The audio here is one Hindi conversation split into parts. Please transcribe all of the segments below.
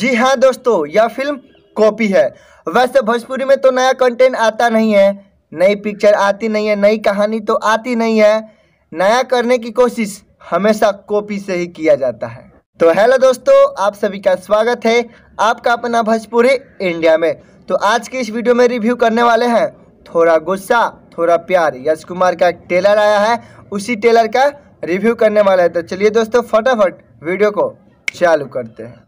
जी हाँ दोस्तों यह फिल्म कॉपी है वैसे भोजपुरी में तो नया कंटेंट आता नहीं है नई पिक्चर आती नहीं है नई कहानी तो आती नहीं है नया करने की कोशिश हमेशा कॉपी से ही किया जाता है तो हेलो दोस्तों आप सभी का स्वागत है आपका अपना भोजपुरी इंडिया में तो आज की इस वीडियो में रिव्यू करने वाले हैं थोड़ा गुस्सा थोड़ा प्यार यश कुमार का टेलर आया है उसी टेलर का रिव्यू करने वाला है तो चलिए दोस्तों फटाफट वीडियो को चालू करते हैं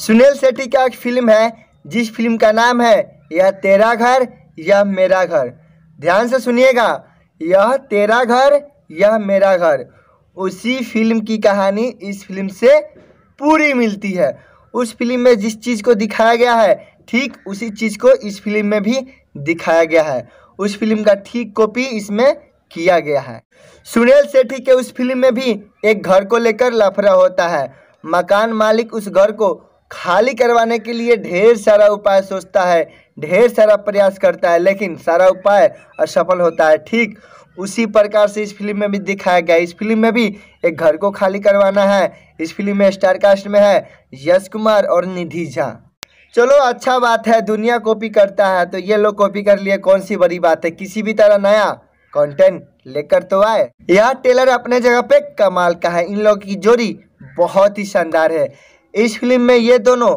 सुनील शेट्टी का एक फिल्म है जिस फिल्म का नाम है यह तेरा घर यह मेरा घर ध्यान से सुनिएगा यह तेरा घर यह मेरा घर उसी फिल्म की कहानी इस फिल्म से पूरी मिलती है उस फिल्म में जिस चीज़ को दिखाया गया है ठीक उसी चीज़ को इस फिल्म में भी दिखाया गया है उस फिल्म का ठीक कॉपी इसमें किया गया है सुनील सेठी के उस फिल्म में भी एक घर को लेकर लफड़ा होता है मकान मालिक उस घर को खाली करवाने के लिए ढेर सारा उपाय सोचता है ढेर सारा प्रयास करता है लेकिन सारा उपाय असफल होता है ठीक उसी प्रकार से इस फिल्म में भी दिखाया गया इस फिल्म में भी एक घर को खाली करवाना है इस फिल्म में स्टार कास्ट में है यश कुमार और निधि झा चलो अच्छा बात है दुनिया कॉपी करता है तो ये लोग कॉपी कर लिए कौन सी बड़ी बात है किसी भी तरह नया कंटेंट लेकर तो आए यह टेलर अपने जगह पे कमाल का है इन लोगों की जोड़ी बहुत ही शानदार है इस फिल्म में ये दोनों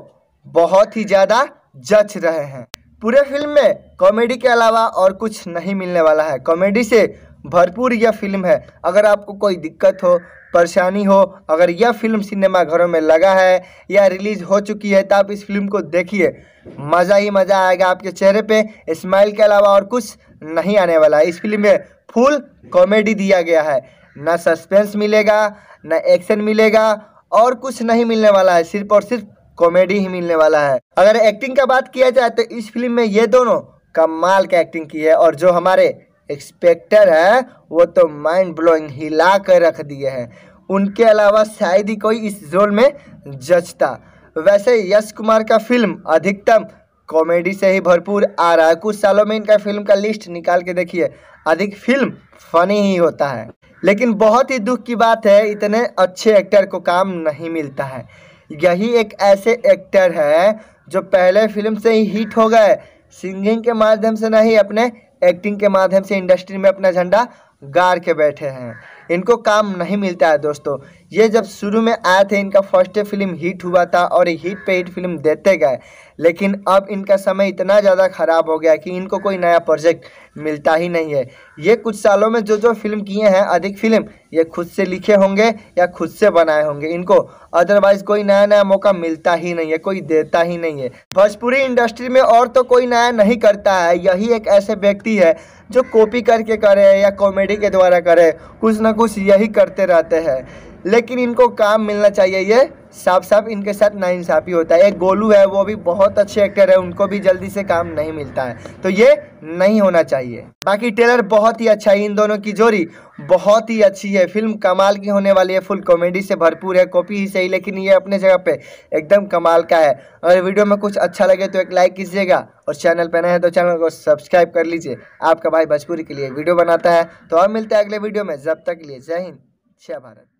बहुत ही ज़्यादा जच रहे हैं पूरे फिल्म में कॉमेडी के अलावा और कुछ नहीं मिलने वाला है कॉमेडी से भरपूर यह फिल्म है अगर आपको कोई दिक्कत हो परेशानी हो अगर यह फिल्म सिनेमा घरों में लगा है या रिलीज़ हो चुकी है तो आप इस फिल्म को देखिए मज़ा ही मज़ा आएगा आपके चेहरे पे स्माइल के अलावा और कुछ नहीं आने वाला है इस फिल्म में फुल कॉमेडी दिया गया है ना सस्पेंस मिलेगा ना एक्शन मिलेगा और कुछ नहीं मिलने वाला है सिर्फ और सिर्फ कॉमेडी ही मिलने वाला है अगर एक्टिंग का बात किया जाए तो इस फिल्म में ये दोनों कमाल का एक्टिंग की है और जो हमारे एक्सपेक्टर है वो तो माइंड ब्लोइंग हिला कर रख दिए हैं उनके अलावा शायद ही कोई इस जोन में जचता वैसे यश कुमार का फिल्म अधिकतम कॉमेडी से ही भरपूर आ रहा है कुछ सालों में इनका फिल्म का लिस्ट निकाल के देखिए अधिक फिल्म फनी ही होता है लेकिन बहुत ही दुख की बात है इतने अच्छे एक्टर को काम नहीं मिलता है यही एक ऐसे एक्टर है जो पहले फिल्म से ही हिट हो गए सिंगिंग के माध्यम से नहीं अपने एक्टिंग के माध्यम से इंडस्ट्री में अपना झंडा गार के बैठे हैं इनको काम नहीं मिलता है दोस्तों ये जब शुरू में आए थे इनका फर्स्ट फिल्म हिट हुआ था और हिट पे हिट फिल्म देते गए लेकिन अब इनका समय इतना ज़्यादा ख़राब हो गया कि इनको कोई नया प्रोजेक्ट मिलता ही नहीं है ये कुछ सालों में जो जो फिल्म किए हैं अधिक फिल्म ये खुद से लिखे होंगे या खुद से बनाए होंगे इनको अदरवाइज़ कोई नया नया मौका मिलता ही नहीं है कोई देता ही नहीं है भोजपुरी इंडस्ट्री में और तो कोई नया नहीं करता है यही एक ऐसे व्यक्ति है जो कॉपी करके करे या कॉमेडी के द्वारा करे कुछ ना कुछ कुछ यही करते रहते हैं लेकिन इनको काम मिलना चाहिए ये साफ साफ इनके साथ ना इंसाफ़ी होता है एक गोलू है वो भी बहुत अच्छे एक्टर है उनको भी जल्दी से काम नहीं मिलता है तो ये नहीं होना चाहिए बाकी टेलर बहुत ही अच्छा है इन दोनों की जोड़ी बहुत ही अच्छी है फिल्म कमाल की होने वाली है फुल कॉमेडी से भरपूर है कॉपी ही सही लेकिन ये अपने जगह पे एकदम कमाल का है अगर वीडियो में कुछ अच्छा लगे तो एक लाइक कीजिएगा और चैनल पर नए है तो चैनल को सब्सक्राइब कर लीजिए आपका भाई भोजपुरी के लिए वीडियो बनाता है तो और मिलते हैं अगले वीडियो में जब तक लिए जय हिंद जय भारत